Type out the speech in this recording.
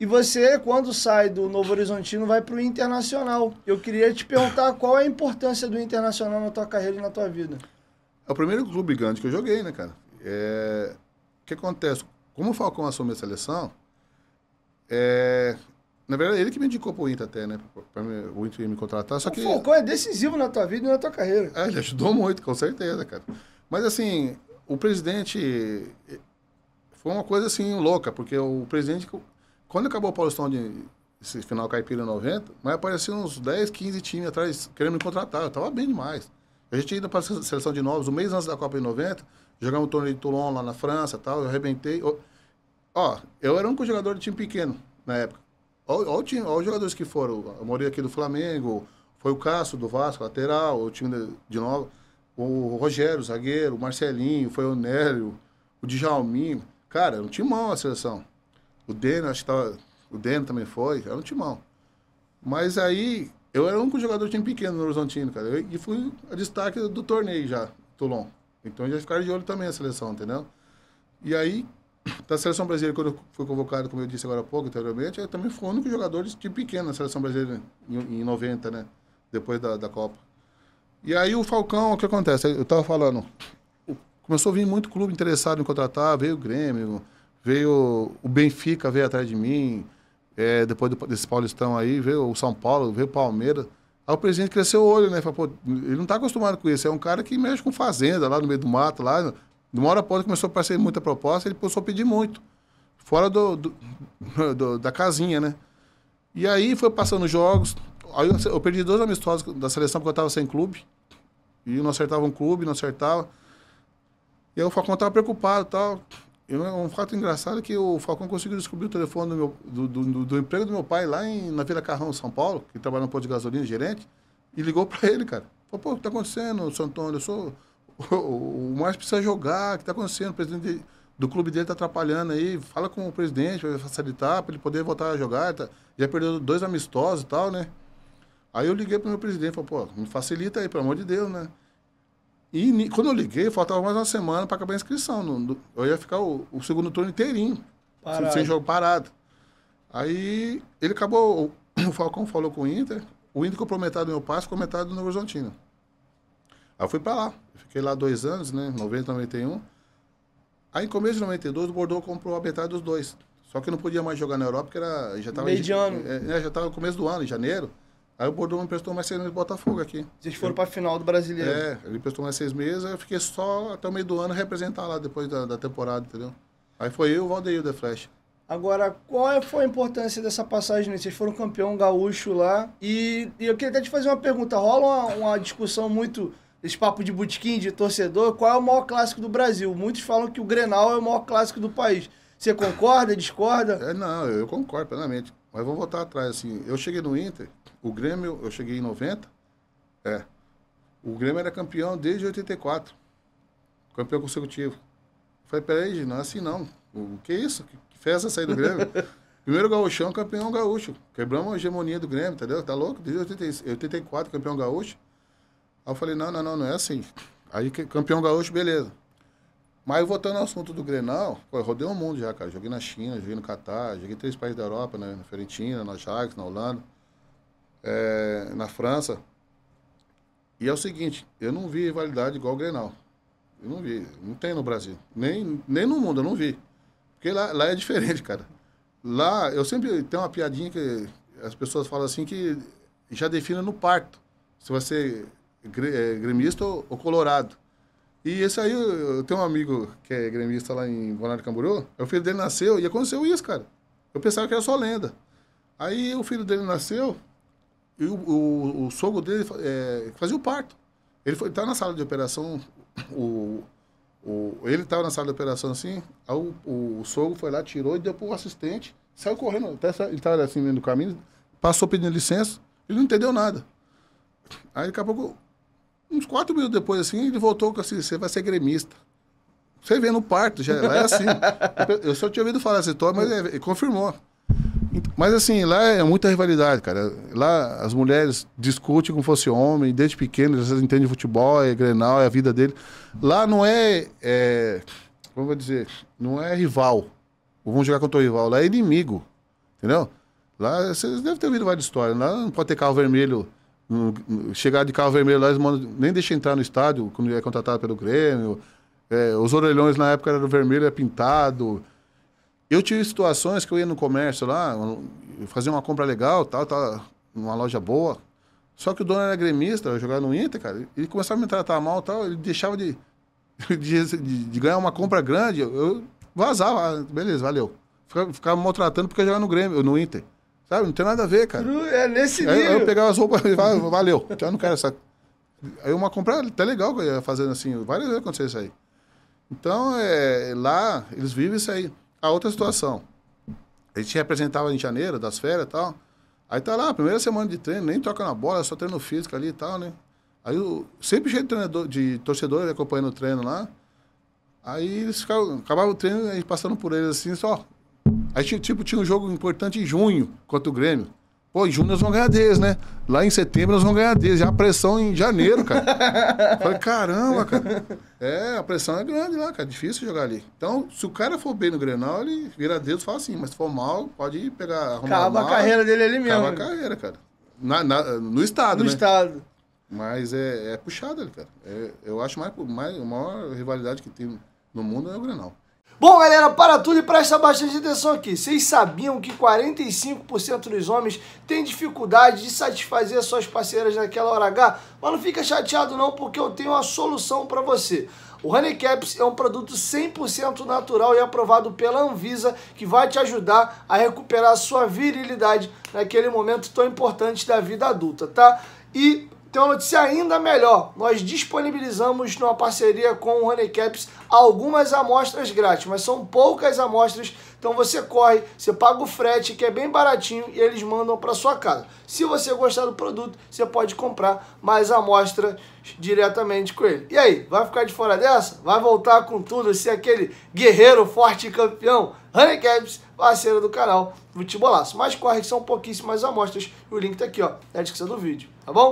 E você, quando sai do Novo Horizontino, vai para o Internacional. Eu queria te perguntar qual é a importância do Internacional na tua carreira e na tua vida. É o primeiro clube grande que eu joguei, né, cara? É... O que acontece? Como o Falcão assumiu a seleção, é... Na verdade, ele que me indicou o Inter até, né? para o Inter me contratar. Só que... O Falcão é decisivo na tua vida e na tua carreira. É, ele ajudou muito, com certeza, cara. Mas assim, o presidente. É, foi uma coisa assim louca, porque o presidente quando acabou o Paulistão de esse final caipira 90, mas apareciam uns 10, 15 times atrás querendo me contratar. Eu tava bem demais. A gente indo para a seleção de novos, um mês antes da Copa em 90, jogamos um torneio de Toulon lá na França tal, eu arrebentei. Ó, ó eu era um jogador de time pequeno na época. Ó, ó, o time, ó os jogadores que foram. Eu morei aqui do Flamengo, foi o Cássio do Vasco, lateral, o time de, de o Rogério, zagueiro, o Marcelinho, foi o Nélio, o Djalminho. Cara, era um timão a seleção. O Deno, acho que tava, o Deno também foi, era um timão. Mas aí, eu era o único jogador de time pequeno no Horizontino, cara. e fui a destaque do torneio já, Toulon. Então já ficaram de olho também a seleção, entendeu? E aí, da seleção brasileira, quando eu fui convocado, como eu disse agora há pouco, anteriormente, eu também fui o único jogador de time pequeno na seleção brasileira em, em 90, né? Depois da, da Copa. E aí o Falcão, o que acontece? Eu tava falando, começou a vir muito clube interessado em contratar, veio o Grêmio, veio o Benfica, veio atrás de mim, é, depois desse Paulistão aí, veio o São Paulo, veio o Palmeiras. Aí o presidente cresceu o olho, né? Falou, ele não está acostumado com isso. É um cara que mexe com fazenda lá no meio do mato, lá. De uma hora após outra começou a aparecer muita proposta, ele começou a pedir muito. Fora do, do, do, da casinha, né? E aí foi passando jogos. Aí eu, eu perdi dois amistosos da seleção porque eu estava sem clube. E não acertava um clube, não acertava. E aí o Falcão estava preocupado tal um fato engraçado é que o Falcão conseguiu descobrir o telefone do, meu, do, do, do, emprego do meu pai lá em, na Vila Carrão, São Paulo, que trabalha no posto de gasolina, gerente, e ligou para ele, cara. Falou, pô, o que tá acontecendo, Santônio? Eu sou... O, o, o Márcio precisa jogar, o que tá acontecendo? O presidente do clube dele tá atrapalhando aí, fala com o presidente para facilitar, para ele poder voltar a jogar. Tá, já perdeu dois amistosos e tal, né? Aí eu liguei pro meu presidente, falou, pô, me facilita aí, pelo amor de Deus, né? E quando eu liguei, faltava mais uma semana para acabar a inscrição. No, no, eu ia ficar o, o segundo turno inteirinho, sem, sem, jogo parado. Aí ele acabou, o, o Falcão falou com o Inter, o Inter comprou metade do meu passe, ficou metade do Horizontino. Aí eu fui para lá. fiquei lá dois anos, né? 90, 91. Aí em começo de 92, o Bordeaux comprou a metade dos dois. Só que eu não podia mais jogar na Europa, porque era, já estava. É, é, já, já estava no começo do ano, em janeiro. Aí o Bordeaux me prestou mais seis meses Botafogo aqui. Vocês foram para a final do Brasileiro. É, ele prestou mais seis meses, eu fiquei só até o meio do ano representar lá depois da, da temporada, entendeu? Aí foi eu e o Valdeir da Flecha. Agora, qual é, foi a importância dessa passagem? Vocês foram campeão gaúcho lá. E, e eu queria até te fazer uma pergunta. Rola uma, uma discussão muito esse papo de butiquim, de torcedor, qual é o maior clássico do Brasil? Muitos falam que o Grenal é o maior clássico do país. Você concorda, discorda? É, não, eu concordo plenamente. Mas vou voltar atrás, assim. Eu cheguei no Inter, o Grêmio, eu cheguei em 90. É. O Grêmio era campeão desde 84. Campeão consecutivo. Falei, peraí, gente, não é assim não. O que é isso? Que, fez festa é sair do Grêmio? Primeiro gaúchão, campeão gaúcho. Quebramos a hegemonia do Grêmio, tá entendeu? Tá louco? Desde 84, campeão gaúcho. Aí eu falei, não, não, não, não é assim. Aí campeão gaúcho, beleza. Mas voltando ao assunto do Grenal, pô, eu rodei o um mundo já, cara. Joguei na China, joguei no Catar, joguei em três países da Europa, né? na Ferentina, na Ajax, na Holanda, é, na França. E é o seguinte, eu não vi rivalidade igual o Grenal. Eu não vi, não tem no Brasil. Nem, nem no mundo, eu não vi. Porque lá, lá é diferente, cara. Lá, eu sempre tenho uma piadinha que as pessoas falam assim que já defina no parto se vai ser é, gremista ou colorado. E esse aí, eu tenho um amigo que é gremista lá em Bonário Camboriú, o filho dele nasceu e aconteceu isso, cara. Eu pensava que era só lenda. Aí o filho dele nasceu e o, o, o sogro dele é, fazia o parto. Ele foi, tá na sala de operação, o, o, ele estava na sala de operação assim, aí o, o, o sogro foi lá, tirou e deu para o assistente, saiu correndo, até ele estava assim no caminho, passou pedindo licença, ele não entendeu nada. Aí daqui a pouco uns quatro minutos depois, assim, ele voltou com assim, você vai ser gremista. Você vê no parto, já é assim. Eu só tinha ouvido falar essa história, mas ele é, confirmou. Mas assim, lá é muita rivalidade, cara. Lá as mulheres discutem como fosse homem, desde pequeno, já entendem futebol, é Grenal, é a vida dele. Lá não é, é como eu vou dizer, não é rival. Vamos jogar contra o rival, lá é inimigo, entendeu? Lá, vocês devem ter ouvido várias histórias. Lá não pode ter carro vermelho no, no, chegar de carro vermelho lá, eles mandam, nem deixa entrar no estádio quando é contratado pelo Grêmio. É, os orelhões na época eram vermelho, é pintado. Eu tive situações que eu ia no comércio lá, fazer fazia uma compra legal, tal, tal, numa loja boa. Só que o dono era gremista, jogava no Inter, cara. Ele começava a me tratar mal tal, ele deixava de, de, de ganhar uma compra grande. Eu, eu vazava, ah, beleza, valeu. Ficava, ficava maltratando porque eu jogava no Grêmio, no Inter. Sabe? Não tem nada a ver, cara. É nesse nível. Aí, eu pegava as roupas e falava, ah, valeu, já não quero essa. Aí uma compra até legal que eu ia fazendo assim, várias vezes aconteceu isso aí. Então, é, lá, eles vivem isso aí. A outra situação. A gente representava em janeiro, das férias e tal. Aí tá lá, primeira semana de treino, nem toca na bola, só treino físico ali e tal, né? Aí eu, sempre cheio de, treinador, de torcedor acompanhando o treino lá. Aí eles ficavam, acabavam o treino, aí passando por eles assim, só, Aí, tipo, tinha um jogo importante em junho contra o Grêmio. Pô, em junho nós vamos ganhar deles, né? Lá em setembro nós vamos ganhar deles. Já a pressão em janeiro, cara. Falei, caramba, cara. É, a pressão é grande lá, cara. Difícil jogar ali. Então, se o cara for bem no Grenal, ele vira Deus e fala assim. Mas se for mal, pode ir pegar, arrumar Acaba mal, a carreira dele ali mesmo. Acaba a carreira, cara. Na, na, no estado, no né? No estado. Mas é, é puxado ali, cara. É, eu acho mais, mais, a maior rivalidade que tem no mundo é o Grenal. Bom, galera, para tudo e presta bastante atenção aqui. Vocês sabiam que 45% dos homens têm dificuldade de satisfazer suas parceiras naquela hora H? Mas não fica chateado não, porque eu tenho uma solução para você. O Caps é um produto 100% natural e aprovado pela Anvisa, que vai te ajudar a recuperar a sua virilidade naquele momento tão importante da vida adulta, tá? E tem uma notícia ainda melhor. Nós disponibilizamos numa parceria com o Honeycaps algumas amostras grátis, mas são poucas amostras. Então você corre, você paga o frete, que é bem baratinho, e eles mandam para sua casa. Se você gostar do produto, você pode comprar mais amostra diretamente com ele. E aí, vai ficar de fora dessa? Vai voltar com tudo, ser aquele guerreiro forte e campeão? Honeycaps, parceiro do canal Futebolaço. Mas corre que são pouquíssimas amostras. O link tá aqui, ó, na descrição do vídeo, tá bom?